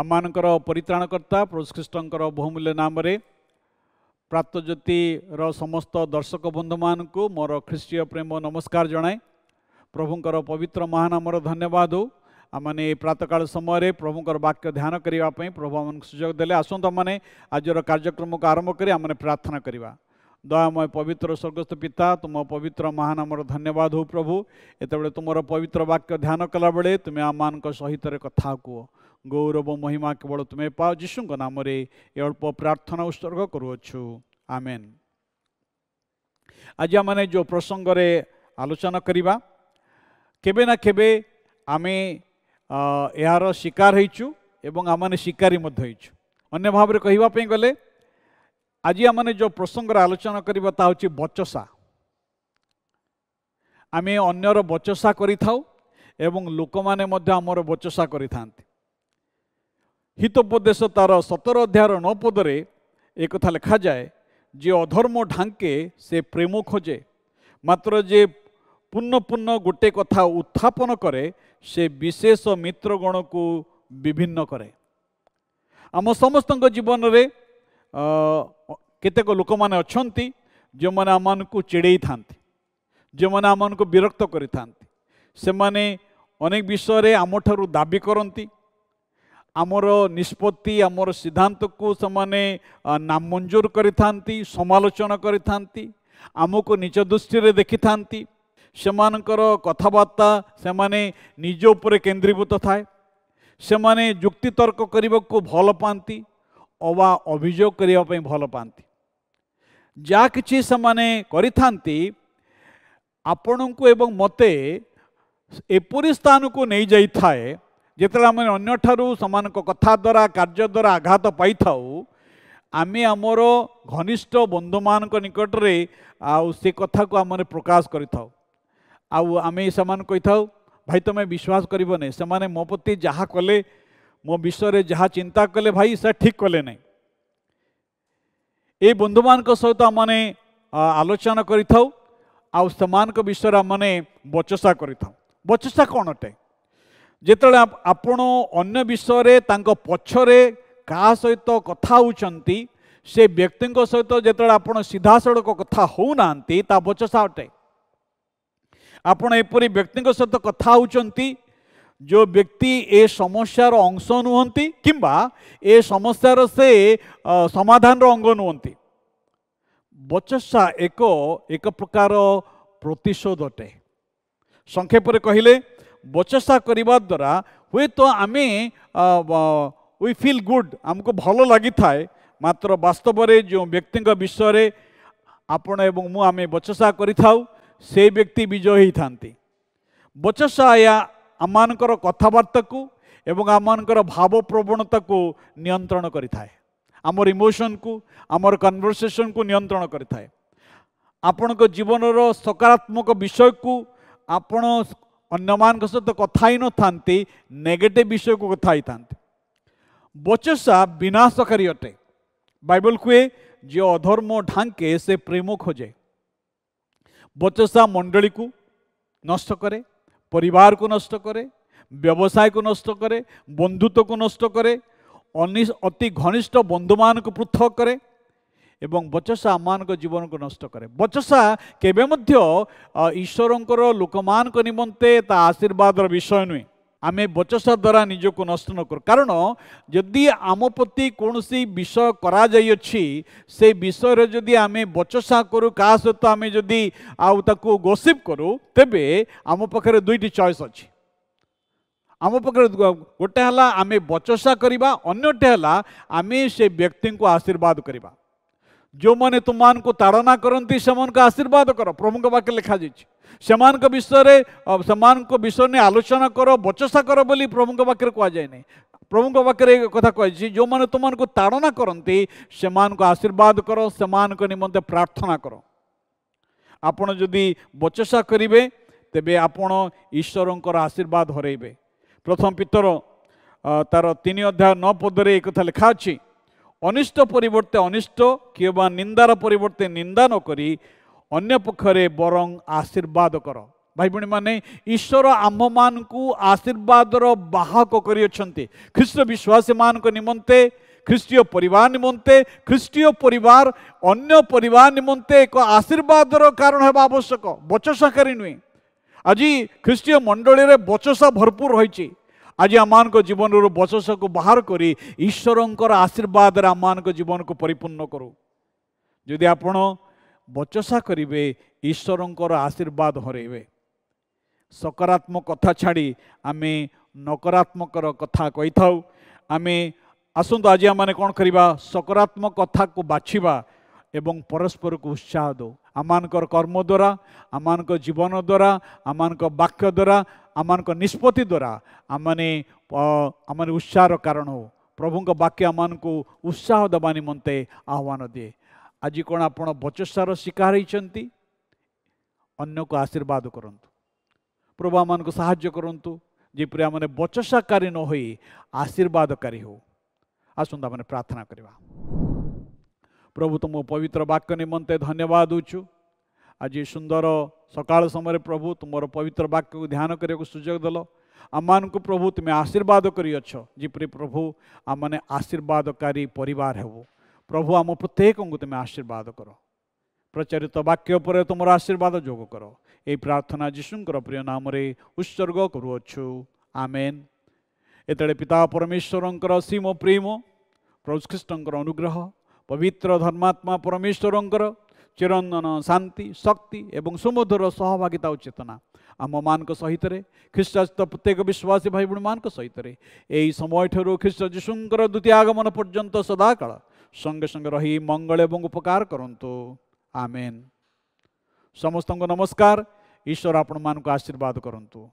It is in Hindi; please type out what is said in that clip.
ଆମମାନଙ୍କର ପରିତ୍ରାଣକର୍ତ୍ତା ପ୍ରଭୁ ଖ୍ରୀଷ୍ଟଙ୍କର ବହୁମୂଲ୍ୟ ନାମରେ ପ୍ରାପ୍ତଜ୍ୟୋତିର ସମସ୍ତ ଦର୍ଶକ ବନ୍ଧୁମାନଙ୍କୁ ମୋର ଖ୍ରୀଷ୍ଟୀୟ ପ୍ରେମ ନମସ୍କାର ଜଣାଏ ପ୍ରଭୁଙ୍କର ପବିତ୍ର ମହାନାମର ଧନ୍ୟବାଦ ହଉ ଆମମାନେ ଏ ପ୍ରାତକାଳ ସମୟରେ ପ୍ରଭୁଙ୍କର ବାକ୍ୟ ଧ୍ୟାନ କରିବା ପାଇଁ ପ୍ରଭୁ ଆମମାନଙ୍କୁ ସୁଯୋଗ ଦେଲେ ଆସନ୍ତୁ ଆମମାନେ ଆଜିର କାର୍ଯ୍ୟକ୍ରମକୁ ଆରମ୍ଭ କରି ଆମମାନେ ପ୍ରାର୍ଥନା କରିବା ଦୟାମୟ ପବିତ୍ର ସ୍ୱର୍ଗସ୍ଥ ପିତା ତୁମ ପବିତ୍ର ମହାନାମର ଧନ୍ୟବାଦ ହଉ ପ୍ରଭୁ ଏତେବେଳେ ତୁମର ପବିତ୍ର ବାକ୍ୟ ଧ୍ୟାନ କଲାବେଳେ ତୁମେ ଆମମାନଙ୍କ ସହିତରେ କଥା କୁହ গৌরব মহিমা কেবল তুমি পাও যীশুঙ্ নামে এ অল্প প্রার্থনা উৎসর্গ করুছু আমেন আজ আমি যে প্রসঙ্গে আলোচনা করা কেবে না কেবে আমি এর শিকার হয়েছু এবং আমি শিকারী মধ্যে হয়েছু অন্য ভাবে কহবাপি গেলে আজ আমি যে প্রসঙ্গে আলোচনা করা তা হচ্ছে বচসা আমি অন্যর বচসা করে থাও এবং লোক মানে আমার বচসা করে থাকে ହିତୋପଦେଶ ତା'ର ସତର ଅଧ୍ୟାୟର ନଅ ପଦରେ ଏକଥା ଲେଖାଯାଏ ଯେ ଅଧର୍ମ ଢାଙ୍କେ ସେ ପ୍ରେମ ଖୋଜେ ମାତ୍ର ଯେ ପୂର୍ଣ୍ଣ ପୂର୍ଣ୍ଣ ଗୋଟେ କଥା ଉତ୍ଥାପନ କରେ ସେ ବିଶେଷ ମିତ୍ରଗଣକୁ ବିଭିନ୍ନ କରେ ଆମ ସମସ୍ତଙ୍କ ଜୀବନରେ କେତେକ ଲୋକମାନେ ଅଛନ୍ତି ଯେଉଁମାନେ ଆମମାନଙ୍କୁ ଚିଡ଼େଇଥାନ୍ତି ଯେଉଁମାନେ ଆମମାନଙ୍କୁ ବିରକ୍ତ କରିଥାନ୍ତି ସେମାନେ ଅନେକ ବିଷୟରେ ଆମଠାରୁ ଦାବି କରନ୍ତି ଆମର ନିଷ୍ପତ୍ତି ଆମର ସିଦ୍ଧାନ୍ତକୁ ସେମାନେ ନାମଞ୍ଜୁର କରିଥାନ୍ତି ସମାଲୋଚନା କରିଥାନ୍ତି ଆମକୁ ନିଜ ଦୃଷ୍ଟିରେ ଦେଖିଥାନ୍ତି ସେମାନଙ୍କର କଥାବାର୍ତ୍ତା ସେମାନେ ନିଜ ଉପରେ କେନ୍ଦ୍ରୀଭୂତ ଥାଏ ସେମାନେ ଯୁକ୍ତିତର୍କ କରିବାକୁ ଭଲ ପାଆନ୍ତି ଅବା ଅଭିଯୋଗ କରିବା ପାଇଁ ଭଲ ପାଆନ୍ତି ଯାହା କିଛି ସେମାନେ କରିଥାନ୍ତି ଆପଣଙ୍କୁ ଏବଂ ମୋତେ ଏପରି ସ୍ଥାନକୁ ନେଇଯାଇଥାଏ ଯେତେବେଳେ ଆମେ ଅନ୍ୟଠାରୁ ସେମାନଙ୍କ କଥା ଦ୍ୱାରା କାର୍ଯ୍ୟ ଦ୍ୱାରା ଆଘାତ ପାଇଥାଉ ଆମେ ଆମର ଘନିଷ୍ଠ ବନ୍ଧୁମାନଙ୍କ ନିକଟରେ ଆଉ ସେ କଥାକୁ ଆମର ପ୍ରକାଶ କରିଥାଉ ଆଉ ଆମେ ସେମାନଙ୍କୁ କହିଥାଉ ଭାଇ ତୁମେ ବିଶ୍ୱାସ କରିବନି ସେମାନେ ମୋ ପ୍ରତି ଯାହା କଲେ ମୋ ବିଷୟରେ ଯାହା ଚିନ୍ତା କଲେ ଭାଇ ସେ ଠିକ୍ କଲେ ନାହିଁ ଏ ବନ୍ଧୁମାନଙ୍କ ସହିତ ଆମେ ଆଲୋଚନା କରିଥାଉ ଆଉ ସେମାନଙ୍କ ବିଷୟରେ ଆମେ ବଚସା କରିଥାଉ ବଚସା କ'ଣ ଅଟେ ଯେତେବେଳେ ଆପଣ ଅନ୍ୟ ବିଷୟରେ ତାଙ୍କ ପଛରେ କାହା ସହିତ କଥା ହେଉଛନ୍ତି ସେ ବ୍ୟକ୍ତିଙ୍କ ସହିତ ଯେତେବେଳେ ଆପଣ ସିଧାସଳଖ କଥା ହେଉନାହାନ୍ତି ତା ବଚସା ଅଟେ ଆପଣ ଏପରି ବ୍ୟକ୍ତିଙ୍କ ସହିତ କଥା ହେଉଛନ୍ତି ଯେଉଁ ବ୍ୟକ୍ତି ଏ ସମସ୍ୟାର ଅଂଶ ନୁହନ୍ତି କିମ୍ବା ଏ ସମସ୍ୟାର ସେ ସମାଧାନର ଅଙ୍ଗ ନୁହନ୍ତି ବଚସା ଏକ ଏକ ପ୍ରକାର ପ୍ରତିଶୋଧ ଅଟେ ସଂକ୍ଷେପରେ କହିଲେ ବଚସା କରିବା ଦ୍ୱାରା ହୁଏତ ଆମେ ୱି ଫିଲ୍ ଗୁଡ୍ ଆମକୁ ଭଲ ଲାଗିଥାଏ ମାତ୍ର ବାସ୍ତବରେ ଯେଉଁ ବ୍ୟକ୍ତିଙ୍କ ବିଷୟରେ ଆପଣ ଏବଂ ମୁଁ ଆମେ ବଚସା କରିଥାଉ ସେ ବ୍ୟକ୍ତି ବିଜୟ ହୋଇଥାନ୍ତି ବଚସା ଏହା ଆମମାନଙ୍କର କଥାବାର୍ତ୍ତାକୁ ଏବଂ ଆମମାନଙ୍କର ଭାବପ୍ରବଣତାକୁ ନିୟନ୍ତ୍ରଣ କରିଥାଏ ଆମର ଇମୋସନ୍କୁ ଆମର କନଭରସେସନ୍କୁ ନିୟନ୍ତ୍ରଣ କରିଥାଏ ଆପଣଙ୍କ ଜୀବନର ସକାରାତ୍ମକ ବିଷୟକୁ ଆପଣ ଅନ୍ୟମାନଙ୍କ ସହିତ କଥା ହେଇନଥାନ୍ତି ନେଗେଟିଭ୍ ବିଷୟକୁ କଥା ହେଇଥାନ୍ତି ବଚସା ବିନାଶକାରୀ ଅଟେ ବାଇବଲ କୁହେ ଯିଏ ଅଧର୍ମ ଢାଙ୍କେ ସେ ପ୍ରେମ ଖୋଜେ ବଚସା ମଣ୍ଡଳୀକୁ ନଷ୍ଟ କରେ ପରିବାରକୁ ନଷ୍ଟ କରେ ବ୍ୟବସାୟକୁ ନଷ୍ଟ କରେ ବନ୍ଧୁତ୍ୱକୁ ନଷ୍ଟ କରେ ଅତି ଘନିଷ୍ଠ ବନ୍ଧୁମାନଙ୍କୁ ପୃଥକ କରେ এবং বচসা আমানক জীবনক নষ্ট করে বচসা কেবে মধ্য ঈশ্বরঙ্কর লোকমানক নিমন্তে তা আশীর্বাদর বিষয় নুহে আমি বচসা দ্বারা নিজকে নষ্ট নকর কারণ যদি আম প্রতি কৌশি বিষয় করা যাইছি সেই বিষয়ের যদি আমি বচসা করু কাহ সহ আমি যদি আউ তাকে গোসিপ করু তেবে আম পাখে দুইটি চয়েস অছি আম পাখে গোটে হল আমি বচসা করা অন্যটি হল আমি সে ব্যক্তিকে আশীর্বাদ করা जो मैंने तुमको ताड़ना करती से आशीर्वाद कर प्रभु पाखे लिखाई से विषय से विषय नहीं आलोचना कर बचसा कर बोली प्रभु पाखे कहुए ना प्रभु पाखे कथा कही जो मैंने तुमको ताड़ना करती से आशीर्वाद कर से प्रार्थना कर आपण जदि बचसा करेंगे तेज आपण ईश्वर आशीर्वाद हरइबे प्रथम पितर तार तीन अध्याय नौ पदरे एक कथा लिखा अच्छी ଅନିଷ୍ଟ ପରିବର୍ତ୍ତେ ଅନିଷ୍ଟ କିମ୍ବା ନିନ୍ଦାର ପରିବର୍ତ୍ତେ ନିନ୍ଦା ନକରି ଅନ୍ୟ ପକ୍ଷରେ ବରଂ ଆଶୀର୍ବାଦ କର ଭାଇ ଭଉଣୀମାନେ ଈଶ୍ୱର ଆମ୍ଭମାନଙ୍କୁ ଆଶୀର୍ବାଦର ବାହକ କରିଅଛନ୍ତି ଖ୍ରୀଷ୍ଟ ବିଶ୍ୱାସୀମାନଙ୍କ ନିମନ୍ତେ ଖ୍ରୀଷ୍ଟୀୟ ପରିବାର ନିମନ୍ତେ ଖ୍ରୀଷ୍ଟୀୟ ପରିବାର ଅନ୍ୟ ପରିବାର ନିମନ୍ତେ ଏକ ଆଶୀର୍ବାଦର କାରଣ ହେବା ଆବଶ୍ୟକ ବଚସାକାରୀ ନୁହେଁ ଆଜି ଖ୍ରୀଷ୍ଟୀୟ ମଣ୍ଡଳୀରେ ବଚସା ଭରପୁର ରହିଛି आज आम जीवन बचस को बाहर कर ईश्वर आशीर्वाद आम जीवन को परिपूर्ण करूँ जदि आप बचसा करेंगे ईश्वर आशीर्वाद हरइबे सकारात्मक कथा छाड़ी आम नकारात्मक कथा कही था आम आसतु आज आम कौन करवा सकारात्मक कथा को बाछवा এবং পরস্পরকে উৎসাহ দেও আমানকর কর্ম দ্বারা আমানক জীবন দ্বারা আমানক বাক্য দ্বারা আমানক নিষ্পতি দ্বারা আমানে আমার উৎসাহর কারণ হো প্রভুঙ্ বাক্য আমানকু উৎসাহ দেওয়া নিমন্তে আহ্বান দিয়ে আজি কোণ আপনার বচস্যার শিকার হয়েছেন অন্যকে আশীর্বাদ করতু প্রভু আমাকে সাহায্য করতু যেপরি আমি বচসাকারী নহই আশীর্বাদকারী হো আসুন আমি প্রার্থনা করা प्रभु तुम पवित्र वाक्य निम्ते धन्यवाद दूचु आज सुंदर सका समय प्रभु तुम पवित्र वाक्य को ध्यान करने को सुजोग दल आम मान प्रभु तुम्हें आशीर्वाद करअछ प्रभु आम मैंने कारी पर होबु प्रभु आम प्रत्येक को तुम्हें आशीर्वाद कर प्रचारित वाक्य पर तुम आशीर्वाद जोग कर ये प्रार्थना जीशुंर प्रिय नाम उत्सर्ग करूछ आमेन ये पिता परमेश्वर सीम प्रेम प्रभु कृष्ण अनुग्रह ପବିତ୍ର ଧର୍ମାତ୍ମା ପରମେଶ୍ୱରଙ୍କର ଚିରନ୍ଦନ ଶାନ୍ତି ଶକ୍ତି ଏବଂ ସୁମଧୁର ସହଭାଗିତା ଓ ଚେତନା ଆମମାନଙ୍କ ସହିତ ଖ୍ରୀଷ୍ଟ ପ୍ରତ୍ୟେକ ବିଶ୍ୱାସୀ ଭାଇ ଭଉଣୀମାନଙ୍କ ସହିତରେ ଏହି ସମୟଠାରୁ ଖ୍ରୀଷ୍ଟ ଯୀଶୁଙ୍କର ଦ୍ୱିତୀୟ ଆଗମନ ପର୍ଯ୍ୟନ୍ତ ସଦାକାଳ ସଙ୍ଗେ ସଙ୍ଗେ ରହି ମଙ୍ଗଳ ଏବଂ ଉପକାର କରନ୍ତୁ ଆମେନ୍ ସମସ୍ତଙ୍କୁ ନମସ୍କାର ଈଶ୍ୱର ଆପଣମାନଙ୍କୁ ଆଶୀର୍ବାଦ କରନ୍ତୁ